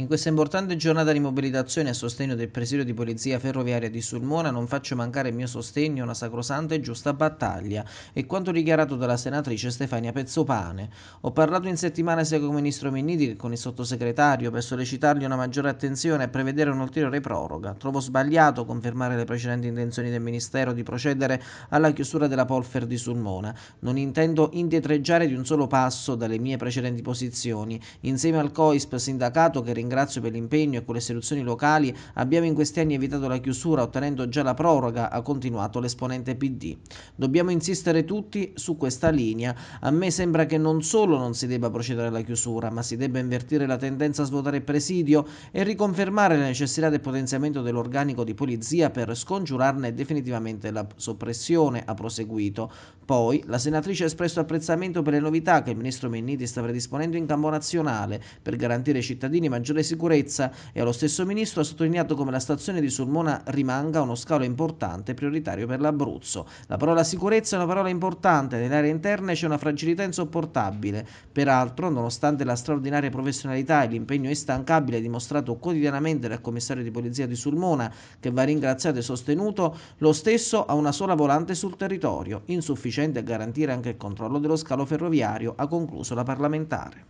In questa importante giornata di mobilitazione a sostegno del presidio di polizia ferroviaria di Sulmona non faccio mancare il mio sostegno a una sacrosanta e giusta battaglia, e quanto dichiarato dalla senatrice Stefania Pezzopane. Ho parlato in settimana sia con il ministro Minniti che con il sottosegretario per sollecitargli una maggiore attenzione e prevedere un'ulteriore proroga. Trovo sbagliato confermare le precedenti intenzioni del ministero di procedere alla chiusura della polfer di Sulmona. Non intendo indietreggiare di un solo passo dalle mie precedenti posizioni. Insieme al COISP sindacato che ringrazio ringrazio per l'impegno e con le soluzioni locali abbiamo in questi anni evitato la chiusura ottenendo già la proroga, ha continuato l'esponente PD. Dobbiamo insistere tutti su questa linea. A me sembra che non solo non si debba procedere alla chiusura, ma si debba invertire la tendenza a svuotare il presidio e riconfermare la necessità del potenziamento dell'organico di polizia per scongiurarne definitivamente la soppressione, ha proseguito. Poi la senatrice ha espresso apprezzamento per le novità che il ministro Menniti sta predisponendo in campo nazionale per garantire ai cittadini maggiore maggiore sicurezza e allo stesso ministro ha sottolineato come la stazione di Sulmona rimanga uno scalo importante e prioritario per l'Abruzzo. La parola sicurezza è una parola importante, nelle aree interne c'è una fragilità insopportabile. Peraltro, nonostante la straordinaria professionalità e l'impegno instancabile dimostrato quotidianamente dal commissario di polizia di Sulmona, che va ringraziato e sostenuto, lo stesso ha una sola volante sul territorio, insufficiente a garantire anche il controllo dello scalo ferroviario, ha concluso la parlamentare.